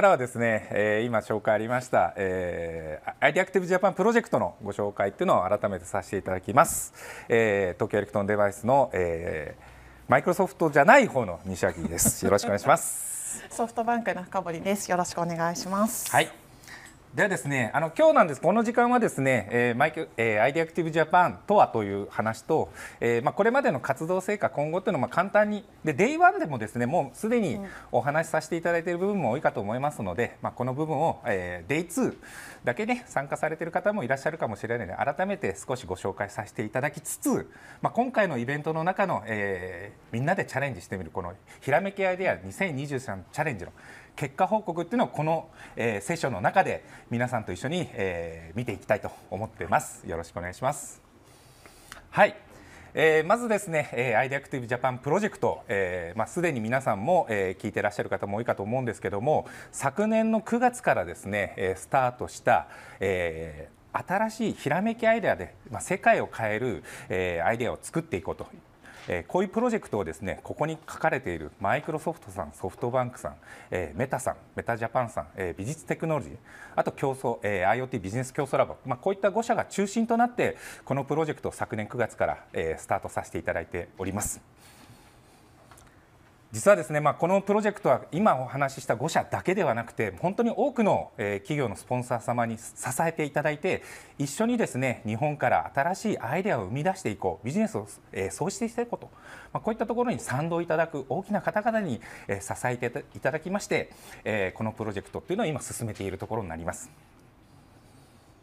からはですね、えー、今紹介ありました、えー、ディアクティブジャパンプロジェクトのご紹介っていうのを改めてさせていただきます。えー、東京エレクトンデバイスの、えー、マイクロソフトじゃない方の西脇です。よろしくお願いします。ソフトバンクの深堀です。よろしくお願いします。はい。ではですね、あの今日なんです。この時間はですね、えー、マイク、えー、アイディアクティブジャパンとはという話と、えー、まあこれまでの活動成果、今後というのを簡単にでデイワンでもですね、もうすでにお話しさせていただいている部分も多いかと思いますので、まあこの部分を、えー、デイ2だけね参加されている方もいらっしゃるかもしれないので、改めて少しご紹介させていただきつつ、まあ今回のイベントの中の、えー、みんなでチャレンジしてみるこのひらめきアイデア2023チャレンジの結果報告っていうのをこの、えー、セッションの中で皆さんと一緒に、えー、見ていきたいと思ってます。よろしくお願いします。はい。えー、まずですね、えー、アイデアクティブジャパンプロジェクト、えー、まあ、すでに皆さんも、え聞いてらっしゃる方も多いかと思うんですけども昨年の9月からですね、えスタートした、え新しいひらめきアイデアで、まあ、世界を変える、えアイデアを作っていこうとえこういうプロジェクトをですねここに書かれているマイクロソフトさんソフトバンクさん、えメタさんメタジャパンさん、え美術テクノロジーあと競争、え IoT ビジネス競争ラボ、まあ、こういった5社が中心となってこのプロジェクトを昨年9月から、えスタートさせていただいております。実はですね、まあ、このプロジェクトは今お話しした5社だけではなくて本当に多くの、え企業のスポンサー様に支えていただいて一緒にですね日本から新しいアイデアを生み出していこうビジネスを、えー、創出していこうと、まあ、こういったところに賛同いただく大きな方々に、え支えていただきまして、えこのプロジェクトというのは今進めているところになります。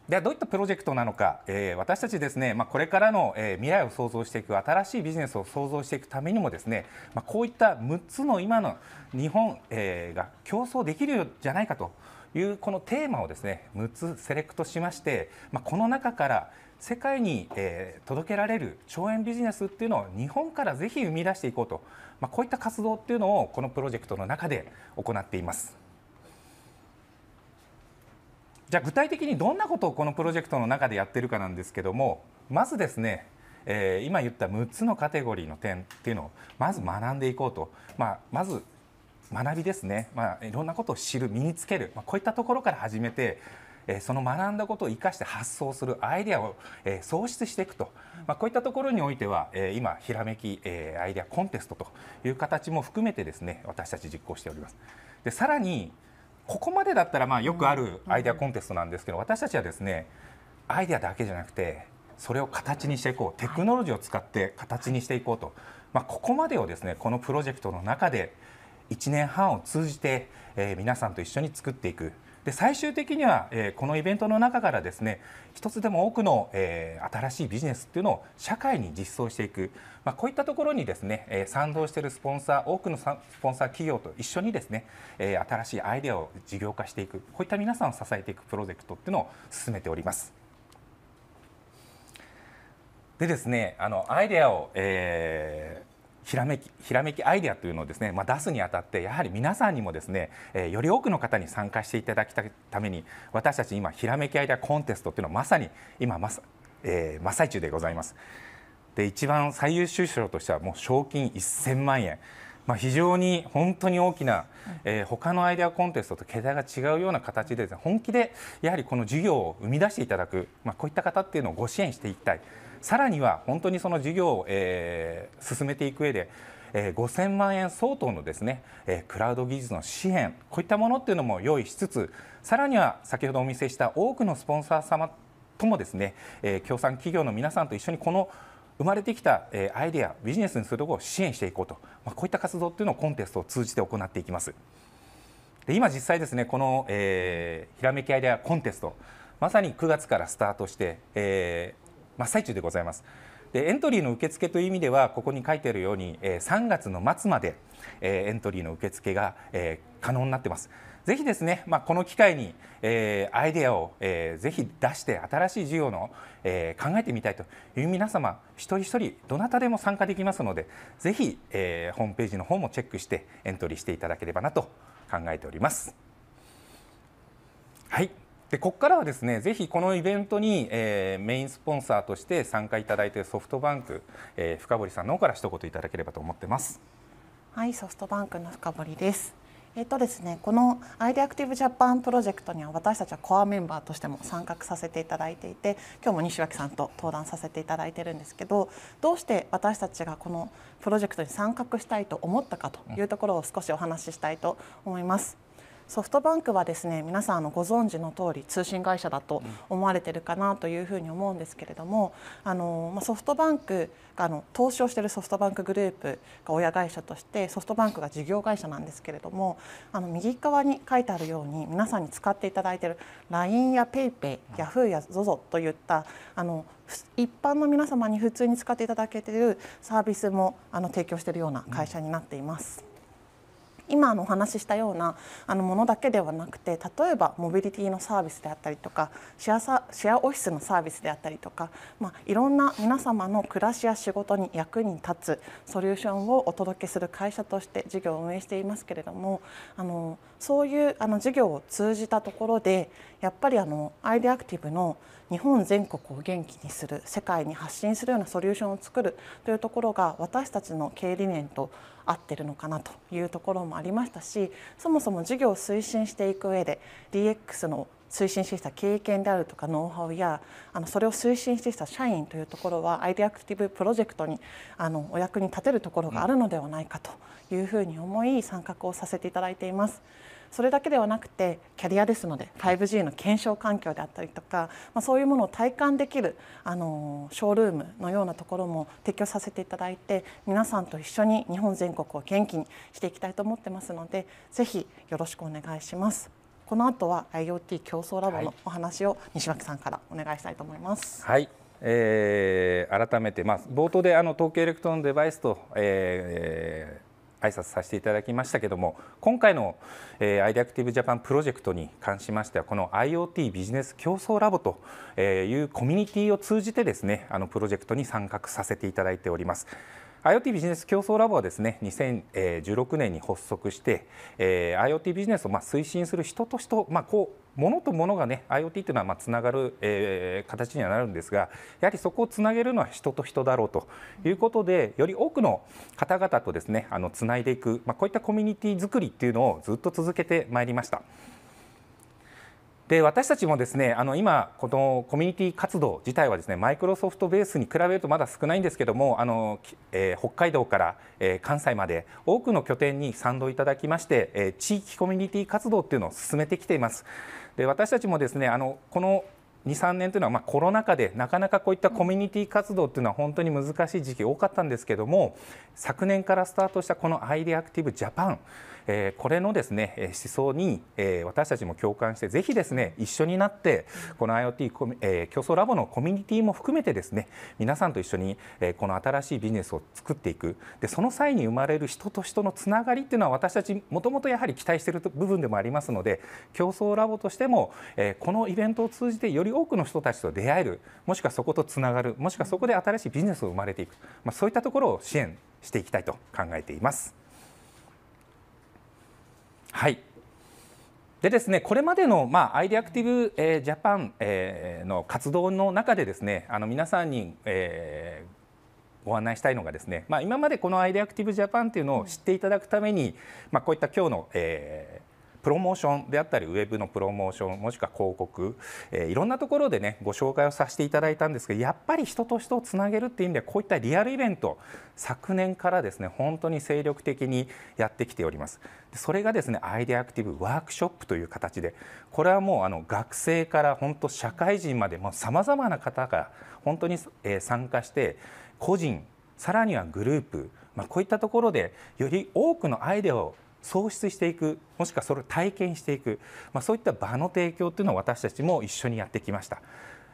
ではどういったプロジェクトなのか、えー、私たちですね、まあ、これからの、えー、未来を創造していく新しいビジネスを創造していくためにもですね、まあ、こういった6つの今の日本、えー、が競争できるじゃないかというこのテーマをですね6つセレクトしまして、まあ、この中から世界に、えー、届けられる兆円ビジネスっていうのを日本からぜひ生み出していこうと、まあ、こういった活動っていうのをこのプロジェクトの中で行っています。じゃあ具体的にどんなことをこのプロジェクトの中でやってるかなんですけどもまずですね、えー、今言った6つのカテゴリーの点っていうのをまず学んでいこうと、まあ、まず学びですね、まあ、いろんなことを知る身につける、まあ、こういったところから始めてその学んだことを生かして発想するアイデアを創出していくと、まあ、こういったところにおいては今ひらめきアイデアコンテストという形も含めてですね私たち実行しております。でさらにここまでだったらまあよくあるアイデアコンテストなんですけど私たちはですねアイデアだけじゃなくてそれを形にしていこうテクノロジーを使って形にしていこうと、まあ、ここまでをですねこのプロジェクトの中で1年半を通じて、えー、皆さんと一緒に作っていくで最終的には、えこのイベントの中からですね一つでも多くの、え新しいビジネスっていうのを社会に実装していく、まあ、こういったところにですね、え賛同しているスポンサー多くのスポンサー企業と一緒にですね、え新しいアイデアを事業化していくこういった皆さんを支えていくプロジェクトっていうのを進めております。でですねあのアイデアを、えひらめきひらめきアイデアというのをですね、まあ、出すにあたってやはり皆さんにもですね、えー、より多くの方に参加していただきたいために私たち今ひらめきアイデアコンテストというのはまさに今まさ、えー、真っ最中でございます。で一番最優秀賞としてはもう賞金1000万円。まあ、非常に本当に大きな、えー、他のアイデアコンテストと桁が違うような形で、ね、本気でやはりこの事業を生み出していただく、まあ、こういった方っていうのをご支援していきたい。さらには本当にその事業を、えー、進めていく上で、えー、5000万円相当のですね、えー、クラウド技術の支援こういったものっていうのも用意しつつさらには先ほどお見せした多くのスポンサー様ともですね、え協賛企業の皆さんと一緒にこの生まれてきたアイデアビジネスにするところを支援していこうと、まあ、こういった活動っていうのをコンテストを通じて行っていきます。で今実際ですねこの、えー、ひらめきアイデアコンテストまさに9月からスタートして、え真っ最中でございます。でエントリーの受付という意味ではここに書いてあるように、えー、3月の末まで、えー、エントリーの受付が、えー、可能になってます。ぜひですね、まあ、この機会に、えー、アイデアを、えー、ぜひ出して新しい授業の、えー、考えてみたいという皆様一人一人どなたでも参加できますのでぜひ、えー、ホームページの方もチェックしてエントリーしていただければなと考えております。はいでここからはですねぜひこのイベントに、えー、メインスポンサーとして参加いただいているソフトバンク、えー、深堀さんの方から一言いただければと思ってますはいソフトバンクの深堀ですえっ、とですね、このアイデアアクティブジャパンプロジェクトには私たちはコアメンバーとしても参画させていただいていて今日も西脇さんと登壇させていただいてるんですけどどうして私たちがこのプロジェクトに参画したいと思ったかというところを少しお話ししたいと思います。うんソフトバンクはですね皆さんあのご存知の通り通信会社だと思われてるかなというふうに思うんですけれどもあの、まソフトバンクがあの投資をしているソフトバンクグループが親会社としてソフトバンクが事業会社なんですけれどもあの右側に書いてあるように皆さんに使っていただいている LINE や PayPay、Yahoo や ZOZO といったあの一般の皆様に普通に使っていただけているサービスもあの提供しているような会社になっています。うん今のお話ししたようなあのものだけではなくて例えばモビリティのサービスであったりとかシェアサシェアオフィスのサービスであったりとか、まあ、いろんな皆様の暮らしや仕事に役に立つソリューションをお届けする会社として事業を運営していますけれどもあのそういうあの事業を通じたところでやっぱりあのアイデアアクティブの日本全国を元気にする世界に発信するようなソリューションを作るというところが私たちの経営理念と合ってるのかなというところもありましたしそもそも事業を推進していく上で DX の推進してきた経験であるとかノウハウやあのそれを推進してきた社員というところはアイデアアクティブプロジェクトにあのお役に立てるところがあるのではないかというふうに思い参画をさせていただいています。それだけではなくてキャリアですので 5G の検証環境であったりとか、まあ、そういうものを体感できるあのショールームのようなところも提供させていただいて皆さんと一緒に日本全国を元気にしていきたいと思ってますのでぜひよろしくお願いします。この後は IoT 競争ラボのお話を西脇さんからお願いしたいと思います。はい、えー、改めて、まあ、冒頭であの東京エレクトロンデバイスと、えー挨拶させていただきましたけれども今回の、えー、アイデアクティブジャパンプロジェクトに関しましてはこの IoT ビジネス競争ラボというコミュニティを通じてですねあのプロジェクトに参画させていただいております。IoT ビジネス競争ラボはですね2016年に発足して、ー、IoT ビジネスをまあ推進する人と人、まあ、こう物と物がね IoT というのはまあつながる、え形にはなるんですがやはりそこをつなげるのは人と人だろうということでより多くの方々とですねあのつないでいく、まあ、こういったコミュニティ作りっていうのをずっと続けてまいりました。で私たちもですねあの今このコミュニティ活動自体はですねマイクロソフトベースに比べるとまだ少ないんですけどもあの、えー、北海道から、えー、関西まで多くの拠点に賛同いただきまして、えー、地域コミュニティ活動っていうのを進めてきています。で私たちもですねあのこの23年というのはまコロナ禍でなかなかこういったコミュニティ活動というのは本当に難しい時期多かったんですけども昨年からスタートしたこのアイデアアクティブジャパンえこれのですね思想に、え私たちも共感してぜひですね一緒になってこの IoT え競争ラボのコミュニティも含めてですね皆さんと一緒に、えこの新しいビジネスを作っていくでその際に生まれる人と人のつながりっていうのは私たちもともとやはり期待している部分でもありますので競争ラボとしても、えこのイベントを通じてより多くの人たちと出会えるもしくはそことつながるもしくはそこで新しいビジネスを生まれていく、まあ、そういったところを支援していきたいと考えています。はいでですね、これまでの、まあ、アイデアクティブ、えー、ジャパン、えー、の活動の中でですねあの皆さんに、えー、ご案内したいのがですね、まあ、今までこのアイデアクティブジャパンというのを知っていただくために、まあ、こういった今日の、えプロモーションであったりウェブのプロモーションもしくは広告、えー、いろんなところでねご紹介をさせていただいたんですがやっぱり人と人をつなげるっていう意味ではこういったリアルイベント昨年からですね本当に精力的にやってきておりますそれがですねアイデアアクティブワークショップという形でこれはもうあの学生から本当社会人までさまざ、まな方が本当に参加して個人さらにはグループ、まあ、こういったところでより多くのアイデアを創出していくもしくはそれを体験していく、まあ、そういった場の提供というのを私たちも一緒にやってきました、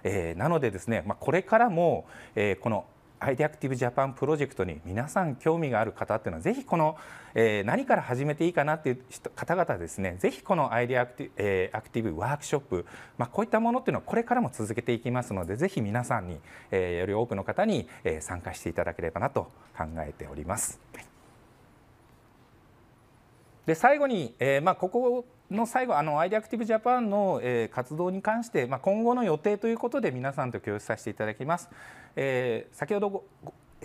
えー、なのでですね、まあ、これからも、えー、このアイデアクティブジャパンプロジェクトに皆さん興味がある方っていうのはぜひこの、えー、何から始めていいかなっていう方々ですねぜひこのアイデアアクティ,、えー、アクティブワークショップ、まあ、こういったものっていうのはこれからも続けていきますのでぜひ皆さんに、えー、より多くの方に、えー、参加していただければなと考えております。はいで最後に、えーまあ、ここの最後あのアイデアアクティブジャパンの、えー、活動に関して、まあ、今後の予定ということで皆さんと共有させていただきます、えー、先ほど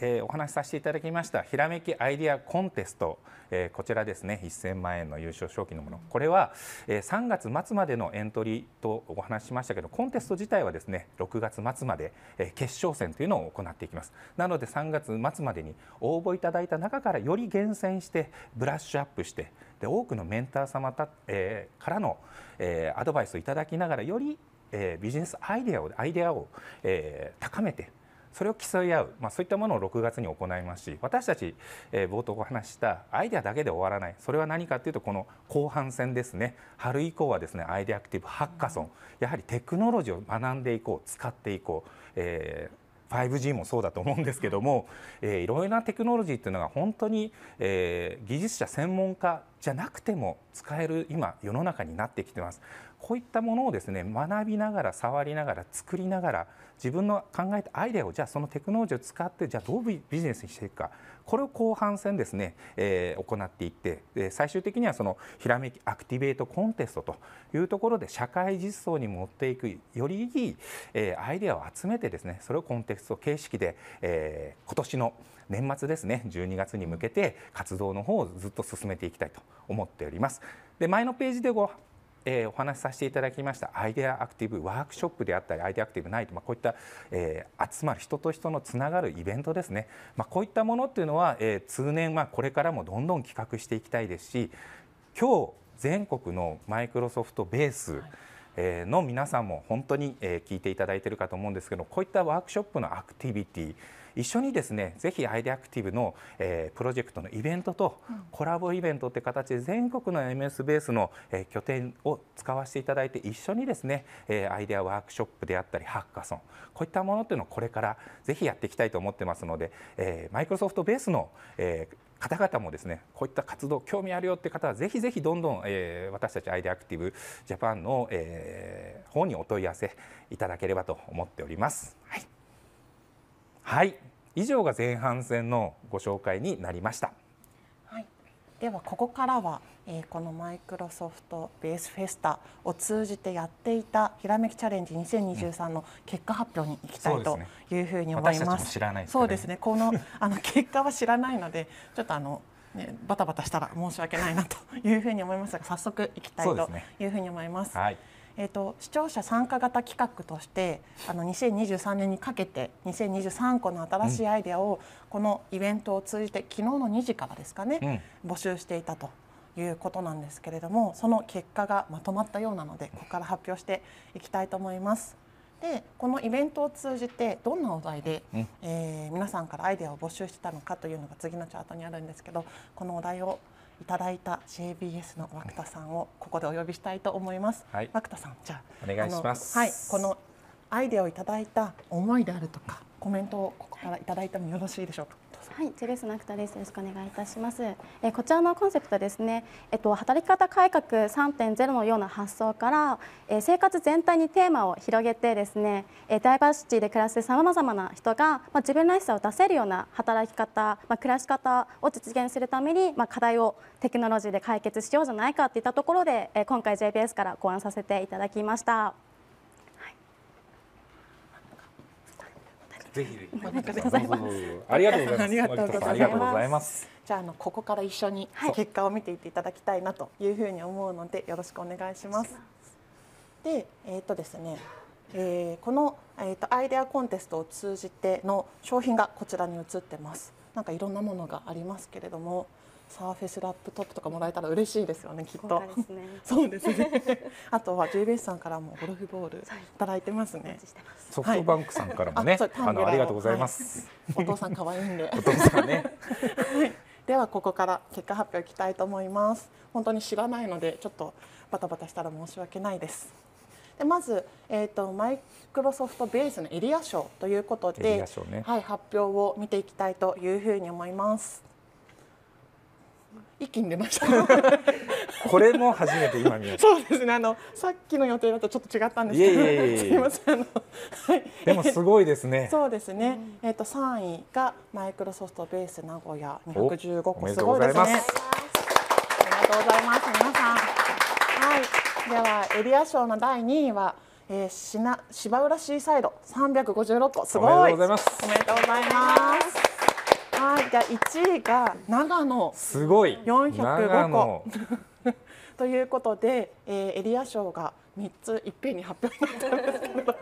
えー、お話しさせていただきましたひらめきアイディアコンテスト、えー、こちらですね1000万円の優勝賞金のものこれは、えー、3月末までのエントリーとお話ししましたけどコンテスト自体はですね6月末まで、え決勝戦というのを行っていきますなので3月末までに応募いただいた中からより厳選してブラッシュアップしてで多くのメンター様た、えからの、えアドバイスをいただきながらよりえビジネスアイデアをアイデアを、え高めてそれを競い合う、まあ、そういったものを6月に行いますし私たち、えー、冒頭お話したアイデアだけで終わらないそれは何かというとこの後半戦ですね春以降はですねアイデアアクティブハッカソンやはりテクノロジーを学んでいこう使っていこう、えー 5G もそうだと思うんですけども、えー、いろいろなテクノロジーっていうのが本当に、えー、技術者専門家じゃなくても使える今世の中になってきてますこういったものをですね学びながら触りながら作りながら自分の考えたアイデアをじゃあそのテクノロジーを使ってじゃあどうビジネスにしていくかこれを後半戦ですね、えー、行っていって最終的にはそのひらめきアクティベートコンテストというところで社会実装に持っていくよりいい、えー、アイデアを集めてですねそれをコンテスト形式で、えー、今年の年末ですね12月に向けて活動の方をずっと進めていきたいと思っております。で前のページでごえー、お話しさせていただきましたアイデアアクティブワークショップであったりアイデアアクティブナイト、まあ、こういった、えー、集まる人と人のつながるイベントですね、まあ、こういったものっていうのは、えー、通年、はこれからもどんどん企画していきたいですし今日全国のマイクロソフトベース、はいの皆さんも本当に聞いていただいているかと思うんですけどこういったワークショップのアクティビティ一緒にですねぜひアイデアクティブの、えー、プロジェクトのイベントとコラボイベントって形で全国の MS ベースの、えー、拠点を使わせていただいて一緒にですね、えー、アイデアワークショップであったりハッカソンこういったものっていうのをこれからぜひやっていきたいと思ってますので、えー、マイクロソフトベースの、えー、方々もですねこういった活動興味あるよって方はぜひぜひどんどん、えー、私たちアイデアアクティブジャパンの、えー、方にお問い合わせいただければと思っております。はいはい以上が前半戦のご紹介になりました、はい、ではここからは、えー、このマイクロソフトベースフェスタを通じてやっていたひらめきチャレンジ2023の結果発表に行きたいというふうに思います。そうね、そうですねこのあの結果は知らないのでちょっとあのね、バタバタしたら申し訳ないなというふうに思いますが早速いきたいというふうに思います。すねはい、えーと、視聴者参加型企画としてあの2023年にかけて2023個の新しいアイデアをこのイベントを通じて昨日の2時からですかね、うん、募集していたということなんですけれどもその結果がまとまったようなのでここから発表していきたいと思います。でこのイベントを通じてどんなお題で、うん、えー、皆さんからアイデアを募集してたのかというのが次のチャートにあるんですけどこのお題をいただいた JBS の涌田さんをここでお呼びしたいと思います。はい、涌田さん、じゃあお願いします。はい、このアイデアをいただいた思いであるとかコメントをここからいただいてもよろしいでしょうか。はい、ジェレスナクタです。よろしくお願いいたします。えこちらのコンセプトですね。えっと働き方改革3.0のような発想から、え生活全体にテーマを広げてですね、えダイバーシティで暮らすさまざまな人がまあ、自分らしさを出せるような働き方、まあ、暮らし方を実現するためにまあ、課題をテクノロジーで解決しようじゃないかといったところで、え今回 JBS から考案させていただきました。ぜひお任せくありがとうございます。ありがとうございますじゃああのここから一緒に結果を見ていっていただきたいなというふうに思うのでよろしくお願いします。で、えーっとですね、えーこの、えーっとアイデアコンテストを通じての商品がこちらに移ってます。なんかいろんなものがありますけれども、サーフェスラップトップとかもらえたら嬉しいですよねきっと、そうですね あとは JBS さんからもゴルフボールいただいてますねソフトバンクさんからもね、あのありがとうございます、お父さん可愛いんで お父さんね、はい、ではここから結果発表いきたいと思います本当に知らないのでちょっとバタバタしたら申し訳ないですでまず、えーと、とマイクロソフトベースのエリア賞ということで、ね、はい、発表を見ていきたいというふうに思います。一気に出ましたこれも初めて今見ましたそうですねあのさっきの予定だとちょっと違ったんですけどいえいえすみませんあの、はい、でもすごいですねそうですね、えっ、ー、と三位がマイクロソフトベース名古屋二百十五個すごいですねありがとうございます皆さんはいではエリア賞の第二位はえー、しな芝浦シーサイド356個すごいおめでとうございますおめでとうございますはい、じゃ一1位が長野。すごい。405個。ということで、えー、エリア賞が3ついっぺんに発表になったんですけど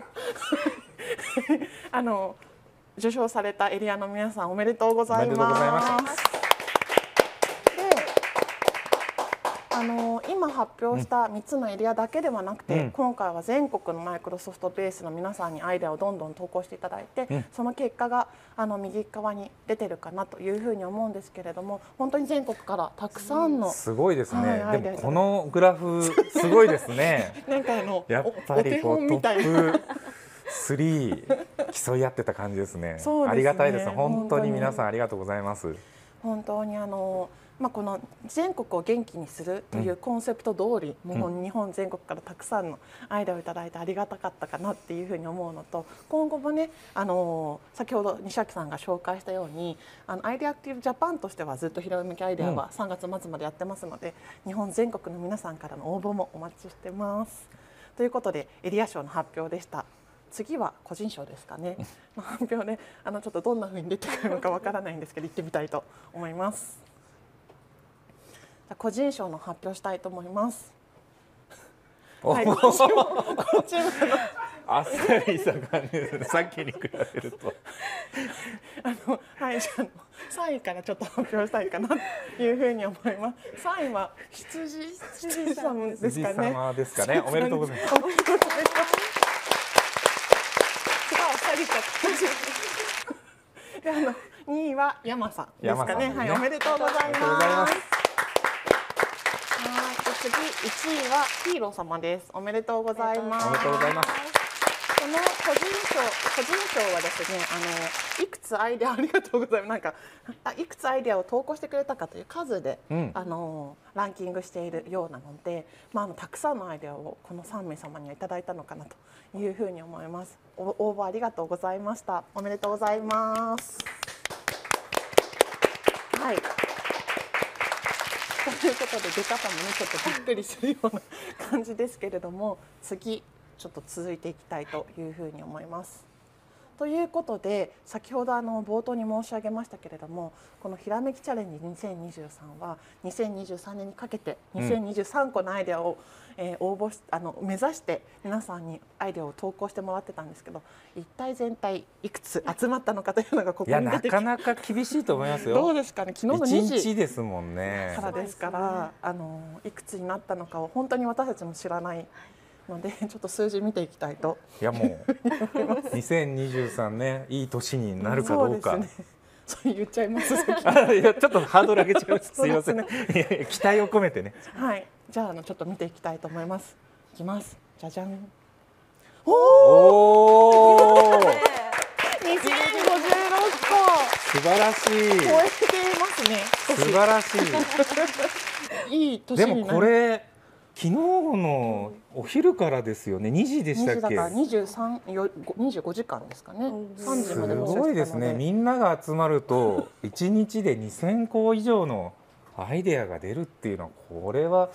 あの受賞されたエリアの皆さんおめでとうございます。あの今発表した3つのエリアだけではなくて、うん、今回は全国のマイクロソフトベースの皆さんにアイデアをどんどん投稿していただいて、うん、その結果があの右側に出てるかなというふうに思うんですけれども本当に全国からたくさんの、すごいですね、はい、でこのグラフすごいですね なんかあのやっぱりこうトップ3競い合ってた感じですね、ね、ありがたいです本当に皆さんありがとうございます本当にあのーまあ、この全国を元気にするというコンセプト通り、うん、もう日本全国からたくさんのアイデアをいただいてありがたかったかなっていうふうに思うのと今後もねあの先ほど西脇さんが紹介したようにあのアイデアアクティブジャパンとしてはずっと広い向きアイデアは3月末までやってますので、うん、日本全国の皆さんからの応募もお待ちしてます。ということでエリア賞の発表でした。次は個人賞ですかね。発表ね、あのちょっとどんな風に出てくるのかわからないんですけど、行ってみたいと思います。個人賞の発表したいと思います。はい、こっちも、こっちも。あっさりしたね。さっきに比べると。あの、はい、じゃあ、三位からちょっと発表したいかなというふうに思います。三位は羊、羊さんですかね。様ですかね。おめでとうございます。おめでとうございます。すごあっさりと。で、あの、二位は山さんですかね。ねはい、おめでとうございます。次1位はヒーロー様ですおめでとうございますおめでとうございますこの個人賞個人賞はですねあのいくつアイデアありがとうございますなんかあいくつアイデアを投稿してくれたかという数で、うん、あのランキングしているようなので、まあ、あのたくさんのアイデアをこの3名様にはいただいたのかなというふうに思います応募ありがとうございましたおめでとうございますはいということで出方もねちょっとびっくりするような感じですけれども次ちょっと続いていきたいというふうに思います。ということで先ほどあの冒頭に申し上げましたけれどもこの「ひらめきチャレンジ2023」は2023年にかけて2023個のアイデアを、えー、応募しあの目指して皆さんにアイデアを投稿してもらってたんですけど一体全体いくつ集まったのかというのがここに出てきてなかなか厳しいと思いますよどうですかね昨日の2時ですもんねからですからあのいくつになったのかを本当に私たちも知らない。ので ちょっと数字見ていきたいといやもう2023年いい年になるかどうか。そう言っちゃいます。いやちょっとハードル上げちゃいます。すみません。期待を込めてね。はい。じゃああのちょっと見ていきたいと思います。いきます。じゃじゃん。おお。二千五十六個。素晴らしい。超えていますね。素晴らしい。いいでもこれ昨日のお昼からですよね、2時でしたっけ。25時間ですかね。すごいですね。みんなが集まると1日で2000個以上のアイデアが出るっていうのはこれは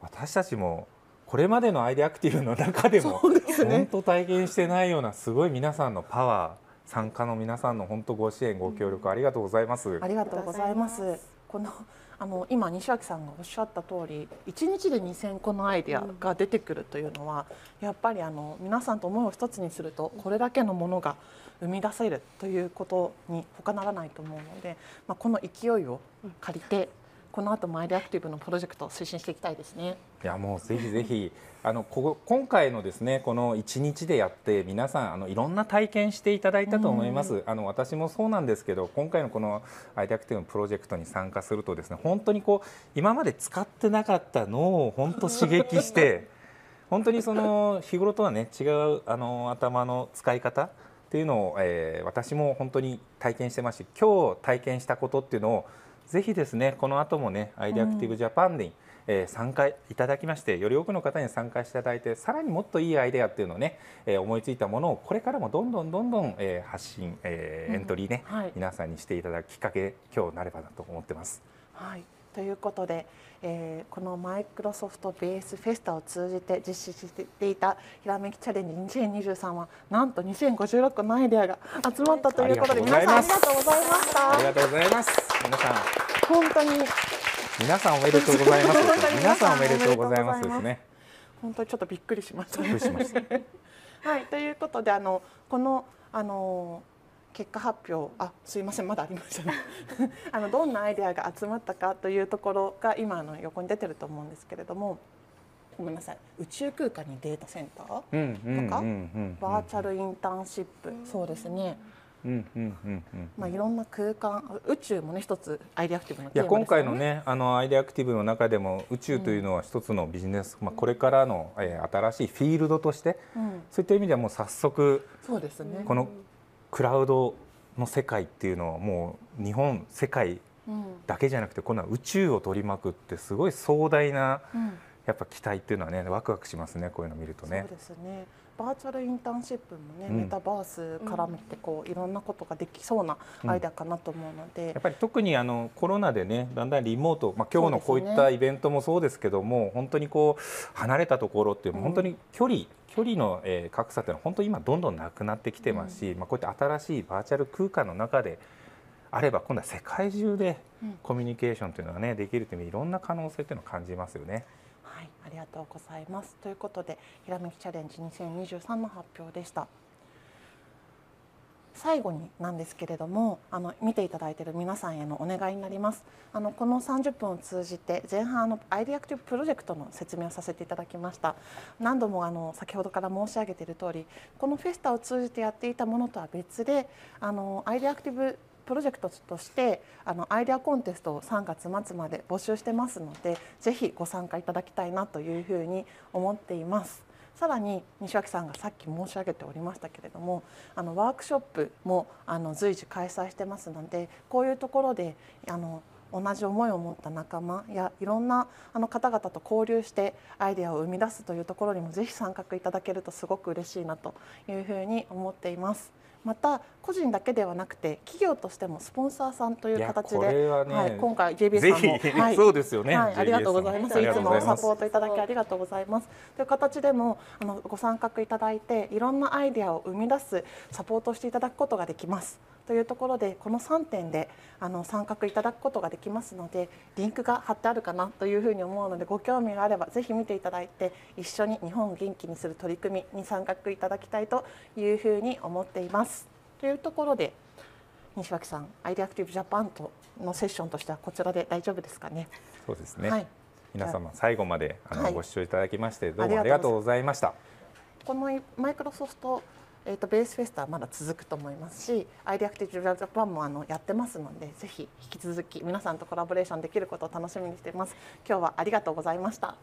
私たちもこれまでのアイデアアクティブの中でも本当体験してないようなすごい皆さんのパワー。参加の皆さんの本当ご支援ご協力ありがとうございます。ありがとうございます。このあの今西脇さんがおっしゃった通り1日で2,000個のアイデアが出てくるというのは、やっぱりあの皆さんと思いを一つにするとこれだけのものが生み出せるということに他ならないと思うので、まあ、この勢いを借りてこの後マアイデアクティブのプロジェクトを推進していきたいですね。いやもうぜひぜひあのこ今回のですねこの1日でやって皆さんあのいろんな体験していただいたと思います。あの私もそうなんですけど今回のこのアイデアクティブのプロジェクトに参加するとですね本当にこう今まで使ってなかったのを本当刺激して 本当にその日頃とはね違うあの頭の使い方っていうのを、えー、私も本当に体験してますし今日体験したことっていうのをぜひですねこの後もねアイデアアクティブジャパンに、え参加いただきましてより多くの方に参加していただいてさらにもっといいアイデアっていうのをね、え思いついたものをこれからもどんどんどんどん、え発信、えエントリーね、皆さんにしていただくきっかけ今日なればなと思ってます。はいということで、えー、このマイクロソフトベースフェスタを通じて実施していたひらめきチャレンジ2023はなんと2056個のアイデアが集まったということで皆さんありがとうございましたありがとうございます皆さん 本当に皆さんおめでとうございます皆さんおめでとうございますですね本当にちょっとびっくりしました はいということであのこのあの結果発表あすいませんまだありましたねあのどんなアイデアが集まったかというところが今の横に出てると思うんですけれどもごめんなさい宇宙空間にデータセンターとかバーチャルインターンシップそうですねまあいろんな空間宇宙もね一つアイデアアクティブの、ね、いや今回のねあのアイデアアクティブの中でも宇宙というのは一つのビジネス、うん、まあこれからの、えー、新しいフィールドとして、うん、そういった意味ではもう早速そうですねこのクラウドの世界っていうのはもう日本世界だけじゃなくて、今度は宇宙を取り巻くってすごい壮大な、うんやっぱ期待っていうのはねワクワクしますねこういうの見るとね。そうですねバーチャルインターンシップもね、うん、メタバース絡めてこういろんなことができそうなアイデアかなと思うので、うん、やっぱり特にあのコロナでねだんだんリモート、まあ、今日のこういったイベントもそうですけども、ね、本当にこう離れたところっていう本当に距離、うん距離の格差というのは本当に今どんどんなくなってきてますし、うん、まあ、こういった新しいバーチャル空間の中であれば今度は世界中でコミュニケーションというのはねできるといういろんな可能性というのを感じますよね。はい、ありがとうございますということでひらめきチャレンジ2023の発表でした最後になんですけれどもあの見ていただいている皆さんへのお願いになりますあのこの30分を通じて前半のアイデアクティブプロジェクトの説明をさせていただきました何度もあの先ほどから申し上げている通りこのフェスタを通じてやっていたものとは別であのアイデアクティブプロジェクトとしてあのアイデアコンテストを3月末まで募集してますのでぜひご参加いただきたいなというふうに思っています。さらに西脇さんがさっき申し上げておりましたけれどもあのワークショップもあの随時開催してますのでこういうところであの同じ思いを持った仲間やいろんなあの方々と交流してアイデアを生み出すというところにもぜひ参画いただけるとすごく嬉しいなというふうに思っています。また個人だけではなくて企業としてもスポンサーさんという形で、はね、はい、今回 JBS さんも、はい、そうですよね、はい、ありがとうございますいつもサポートいただきありがとうございますという形でもあのご参画いただいていろんなアイデアを生み出すサポートしていただくことができますというところでこの3点であの参画いただくことができますのでリンクが貼ってあるかなというふうに思うのでご興味があればぜひ見ていただいて一緒に日本を元気にする取り組みに参画いただきたいというふうに思っています。というところで西脇さんアイデアクティブジャパンとのセッションとしてはこちらで大丈夫ですかね。そうですね、はい、皆様最後まであの、はい、ご視聴いただきましてどうもありがとうございました。このマイクロソフトえーと、とベースフェスタはまだ続くと思いますしアイデアクティブジャパンもあのやってますのでぜひ引き続き皆さんとコラボレーションできることを楽しみにしています今日はありがとうございました